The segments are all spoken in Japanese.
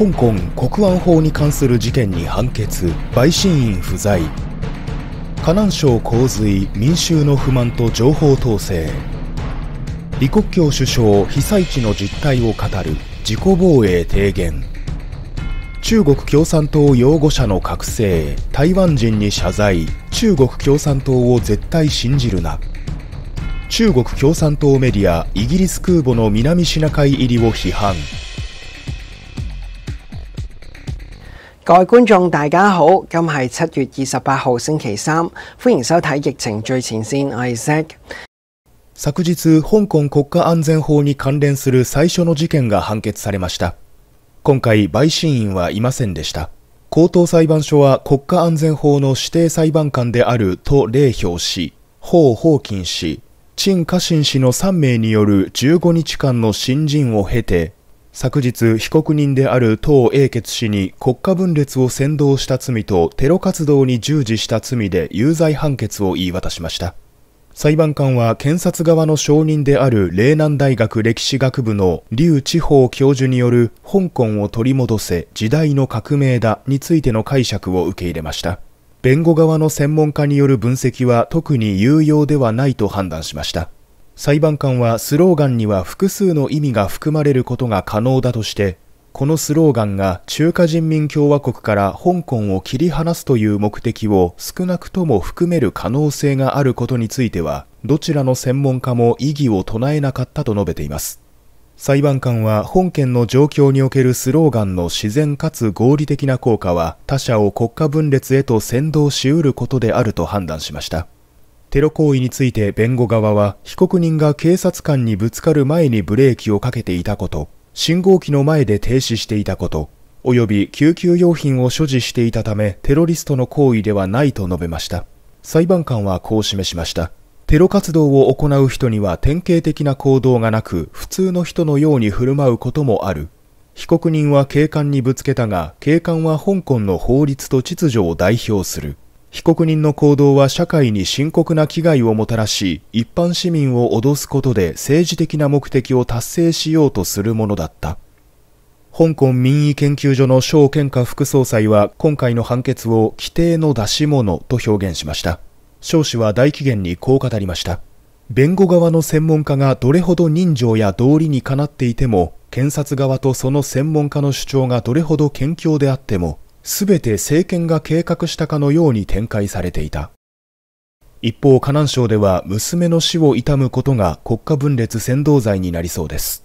香港国安法に関する事件に判決陪審員不在河南省洪水民衆の不満と情報統制李克強首相被災地の実態を語る自己防衛提言中国共産党擁護者の覚醒台湾人に謝罪中国共産党を絶対信じるな中国共産党メディアイギリス空母の南シナ海入りを批判各位觀眾大家好，今係七月二十八號星期三，迎收睇《疫情最前我 Zack。昨日、香港国家安全法に関連する最初の事件が判決されました。今回、陪審員はいませんでした。高等裁判所は国家安全法の指定裁判官であると例表氏、方法金氏、陳家ン氏の3名による15日間の新人を経て、昨日、被告人である唐英傑氏に国家分裂を扇動した罪とテロ活動に従事した罪で有罪判決を言い渡しました。裁判官は検察側の証人である霊南大学歴史学部の劉地方教授による香港を取り戻せ時代の革命だについての解釈を受け入れました。弁護側の専門家による分析は特に有用ではないと判断しました。裁判官はスローガンには複数の意味が含まれることが可能だとして、このスローガンが中華人民共和国から香港を切り離すという目的を少なくとも含める可能性があることについては、どちらの専門家も異議を唱えなかったと述べています。裁判官は本件の状況におけるスローガンの自然かつ合理的な効果は他者を国家分裂へと先導し得ることであると判断しました。テロ行為について弁護側は被告人が警察官にぶつかる前にブレーキをかけていたこと信号機の前で停止していたこと及び救急用品を所持していたためテロリストの行為ではないと述べました裁判官はこう示しましたテロ活動を行う人には典型的な行動がなく普通の人のように振る舞うこともある被告人は警官にぶつけたが警官は香港の法律と秩序を代表する被告人の行動は社会に深刻な危害をもたらし、一般市民を脅すことで政治的な目的を達成しようとするものだった。香港民意研究所の小健華副総裁は今回の判決を規定の出し物と表現しました。小氏は大期限にこう語りました。弁護側の専門家がどれほど人情や道理にかなっていても、検察側とその専門家の主張がどれほど謙虚であっても、すべて政権が計画したかのように展開されていた。一方、河南省では娘の死を悼むことが国家分裂扇動罪になりそうです。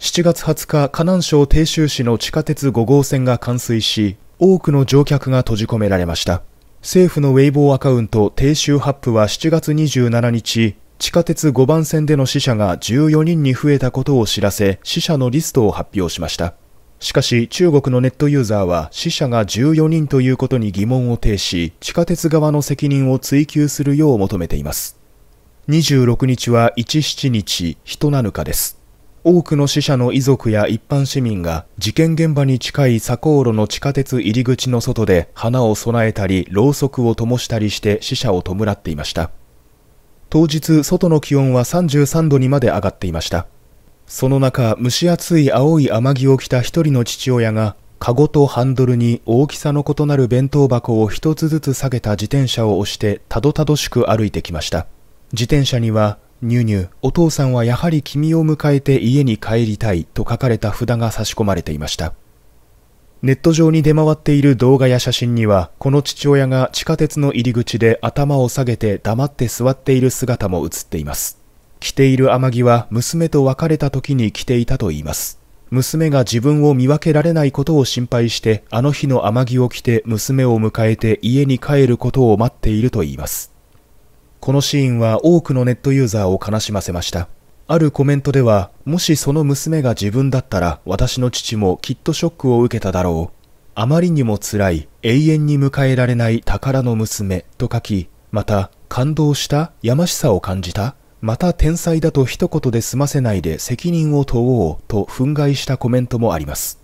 7月20日、河南省鄭州市の地下鉄5号線が冠水し、多くの乗客が閉じ込められました。政府のウェイボーアカウント鄭州ハップは7月27日、地下鉄5番線での死者が14人に増えたことを知らせ、死者のリストを発表しました。しかし中国のネットユーザーは死者が14人ということに疑問を呈し地下鉄側の責任を追及するよう求めています26日は17日人なぬかです多くの死者の遺族や一般市民が事件現場に近い左高路の地下鉄入り口の外で花を供えたりろうそくを灯したりして死者を弔っていました当日外の気温は33度にまで上がっていましたその中、蒸し暑い青い雨着を着た一人の父親が、カゴとハンドルに大きさの異なる弁当箱を一つずつ下げた自転車を押して、たどたどしく歩いてきました。自転車には、ニューニュー、お父さんはやはり君を迎えて家に帰りたいと書かれた札が差し込まれていました。ネット上に出回っている動画や写真には、この父親が地下鉄の入り口で頭を下げて黙って座っている姿も写っています。着ている天城は娘と別れた時に着ていたといいます。娘が自分を見分けられないことを心配して、あの日の天城を着て娘を迎えて家に帰ることを待っているといいます。このシーンは多くのネットユーザーを悲しませました。あるコメントでは、もしその娘が自分だったら、私の父もきっとショックを受けただろう。あまりにも辛い、永遠に迎えられない宝の娘と書き、また、感動した、やましさを感じたまた天才だと一言で済ませないで責任を問おうと憤慨したコメントもあります。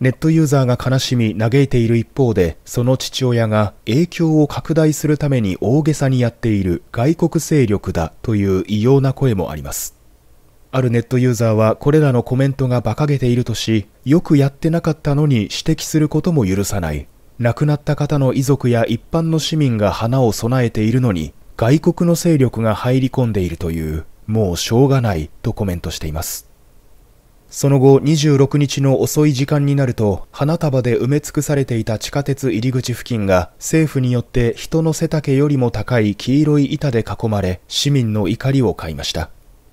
ネットユーザーが悲しみ嘆いている一方で、その父親が影響を拡大するために大げさにやっている外国勢力だという異様な声もあります。あるネットユーザーはこれらのコメントが馬鹿げているとし、よくやってなかったのに指摘することも許さない。亡くなった方の遺族や一般の市民が花を供えているのに、外国の勢力が入り込んでいるという、もうしょうがないとコメントしています。その後26日の遅い時間になると花束で埋め尽くされていた地下鉄入り口付近が政府によって人の背丈よりも高い黄色い板で囲まれ市民の怒りを買いました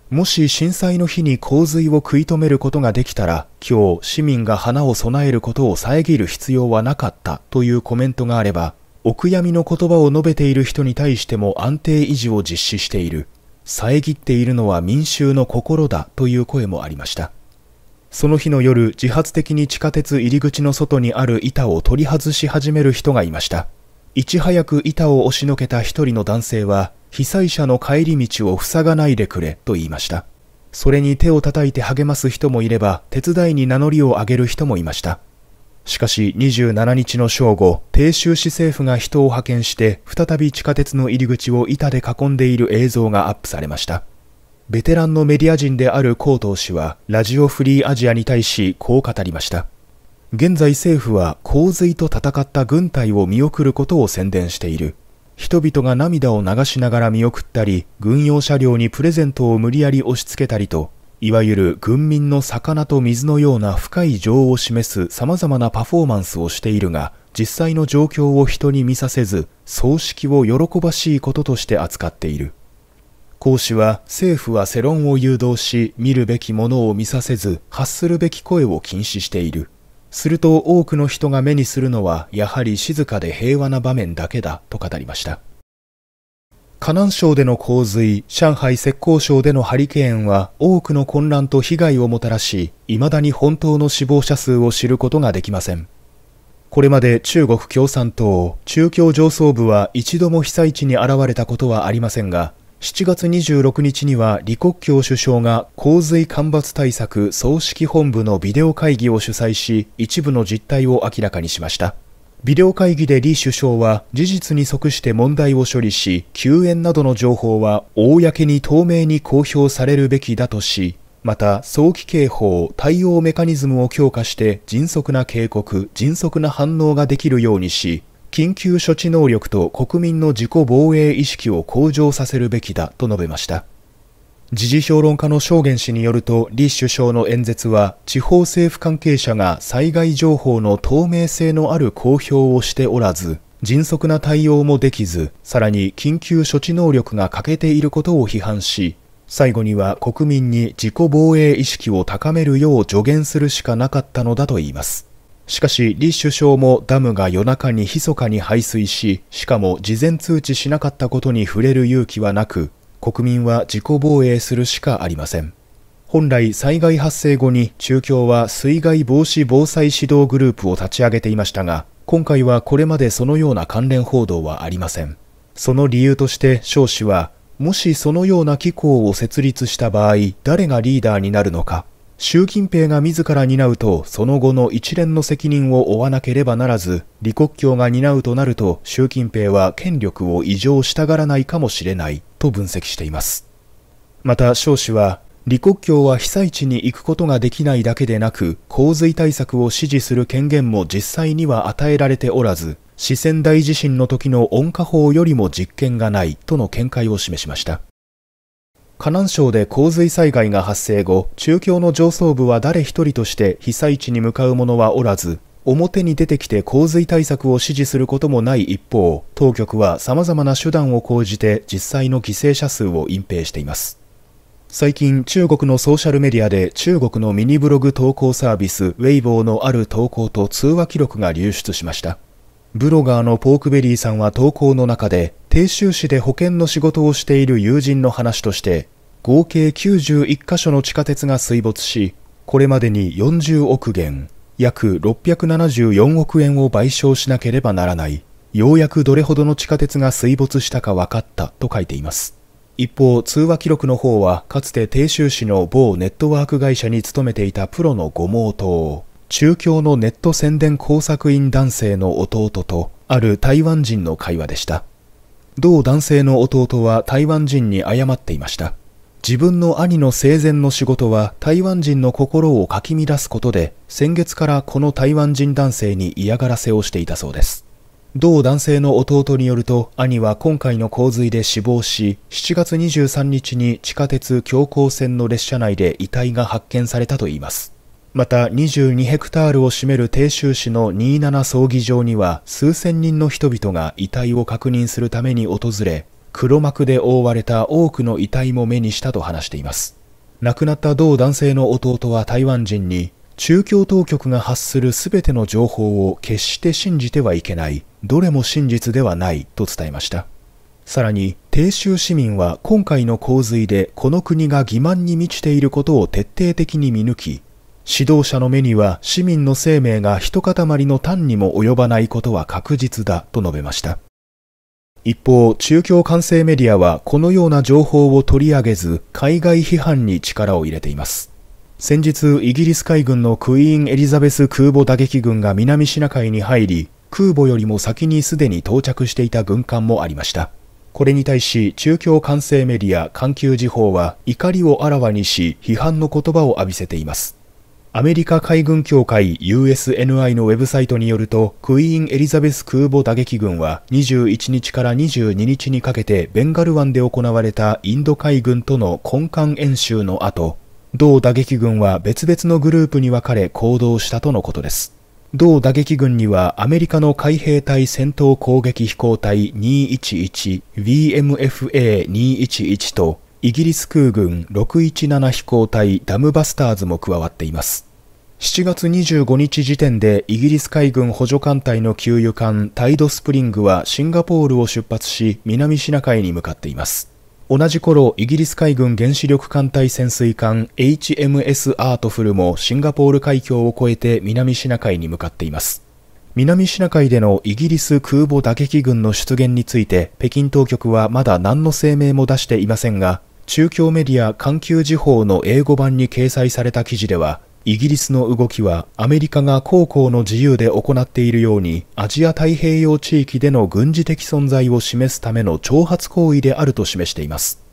もし震災の日に洪水を食い止めることができたら今日市民が花を供えることを遮る必要はなかったというコメントがあればお悔やみの言葉を述べている人に対しても安定維持を実施している。遮っているのは民衆の心だという声もありました。その日の夜、自発的に地下鉄入り口の外にある板を取り外し始める人がいました。いち早く板を押しのけた一人の男性は、被災者の帰り道を塞がないでくれと言いました。それに手を叩いて励ます人もいれば、手伝いに名乗りを上げる人もいました。しかし27日の正午、鄭州市政府が人を派遣して再び地下鉄の入り口を板で囲んでいる映像がアップされました。ベテランのメディア人である江東氏はラジオフリーアジアに対しこう語りました。現在政府は洪水と戦った軍隊を見送ることを宣伝している。人々が涙を流しながら見送ったり、軍用車両にプレゼントを無理やり押し付けたりと、いわゆる軍民の魚と水のような深い情を示す様々なパフォーマンスをしているが、実際の状況を人に見させず、葬式を喜ばしいこととして扱っている。講師は政府は世論を誘導し、見るべきものを見させず、発するべき声を禁止している。すると多くの人が目にするのは、やはり静かで平和な場面だけだと語りました。河南省での洪水、上海浙江省でのハリケーンは多くの混乱と被害をもたらし、未だに本当の死亡者数を知ることができません。これまで中国共産党、中共上層部は一度も被災地に現れたことはありませんが、7月26日には李克強首相が洪水干ばつ対策総指揮本部のビデオ会議を主催し、一部の実態を明らかにしました。ビデオ会議で李首相は事実に即して問題を処理し、救援などの情報は公に透明に公表されるべきだとし、また早期警報、対応メカニズムを強化して迅速な警告、迅速な反応ができるようにし、緊急処置能力と国民の自己防衛意識を向上させるべきだと述べました。時事評論家の証言氏によると、李首相の演説は、地方政府関係者が災害情報の透明性のある公表をしておらず、迅速な対応もできず、さらに緊急処置能力が欠けていることを批判し、最後には国民に自己防衛意識を高めるよう助言するしかなかったのだといいます。しかし、李首相もダムが夜中に密かに排水し、しかも事前通知しなかったことに触れる勇気はなく、国民は自己防衛するしかありません。本来、災害発生後に中共は水害防止防災指導グループを立ち上げていましたが、今回はこれまでそのような関連報道はありません。その理由として少氏は、もしそのような機構を設立した場合、誰がリーダーになるのか習近平が自ら担うとその後の一連の責任を負わなければならず李克強が担うとなると習近平は権力を異常したがらないかもしれないと分析していますまた少子は李克強は被災地に行くことができないだけでなく洪水対策を支持する権限も実際には与えられておらず四川大地震の時の温家宝よりも実権がないとの見解を示しました河南省で洪水災害が発生後中共の上層部は誰一人として被災地に向かう者はおらず表に出てきて洪水対策を指示することもない一方当局は様々な手段を講じて実際の犠牲者数を隠蔽しています最近中国のソーシャルメディアで中国のミニブログ投稿サービスウェイボーのある投稿と通話記録が流出しましたブロガーのポークベリーさんは投稿の中で、鄭州市で保険の仕事をしている友人の話として、合計91カ所の地下鉄が水没し、これまでに40億元、約674億円を賠償しなければならない、ようやくどれほどの地下鉄が水没したか分かったと書いています。一方、通話記録の方は、かつて鄭州市の某ネットワーク会社に勤めていたプロのご毛頭。中共のネット宣伝工作員男性の弟とある台湾人の会話でした同男性の弟は台湾人に謝っていました自分の兄の生前の仕事は台湾人の心をかき乱すことで先月からこの台湾人男性に嫌がらせをしていたそうです同男性の弟によると兄は今回の洪水で死亡し7月23日に地下鉄強行線の列車内で遺体が発見されたといいますまた22ヘクタールを占める鄭州市の27葬儀場には数千人の人々が遺体を確認するために訪れ黒幕で覆われた多くの遺体も目にしたと話しています亡くなった同男性の弟は台湾人に中共当局が発する全ての情報を決して信じてはいけないどれも真実ではないと伝えましたさらに、鄭州市民は今回の洪水でこの国が欺瞞に満ちていることを徹底的に見抜き、指導者の目には市民の生命が一塊の単にも及ばないことは確実だと述べました。一方、中共管制メディアはこのような情報を取り上げず、海外批判に力を入れています。先日、イギリス海軍のクイーン・エリザベス空母打撃軍が南シナ海に入り、空母よりも先にすでに到着していた軍艦もありました。これに対し、中共管制メディア、環球時報は怒りをあらわにし、批判の言葉を浴びせています。アメリカ海軍協会 USNI のウェブサイトによると、クイーン・エリザベス空母打撃群は21日から22日にかけてベンガル湾で行われたインド海軍との根幹演習の後、同打撃群は別々のグループに分かれ行動したとのことです。同打撃群にはアメリカの海兵隊戦闘攻撃飛行隊 211VMFA211 とイギリス空軍617飛行隊ダムバスターズも加わっています7月25日時点でイギリス海軍補助艦隊の給油艦タイドスプリングはシンガポールを出発し南シナ海に向かっています同じ頃、イギリス海軍原子力艦隊潜水艦 HMS アートフルもシンガポール海峡を越えて南シナ海に向かっています。南シナ海でのイギリス空母打撃群の出現について北京当局はまだ何の声明も出していませんが、中共メディア環球時報の英語版に掲載された記事ではイギリスの動きはアメリカが航行の自由で行っているようにアジア太平洋地域での軍事的存在を示すための挑発行為であると示しています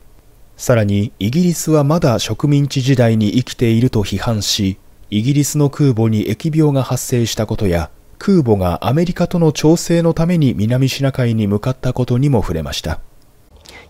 さらにイギリスはまだ植民地時代に生きていると批判しイギリスの空母に疫病が発生したことや空母がアメリカとの調整のために南シナ海に向かったことにも触れました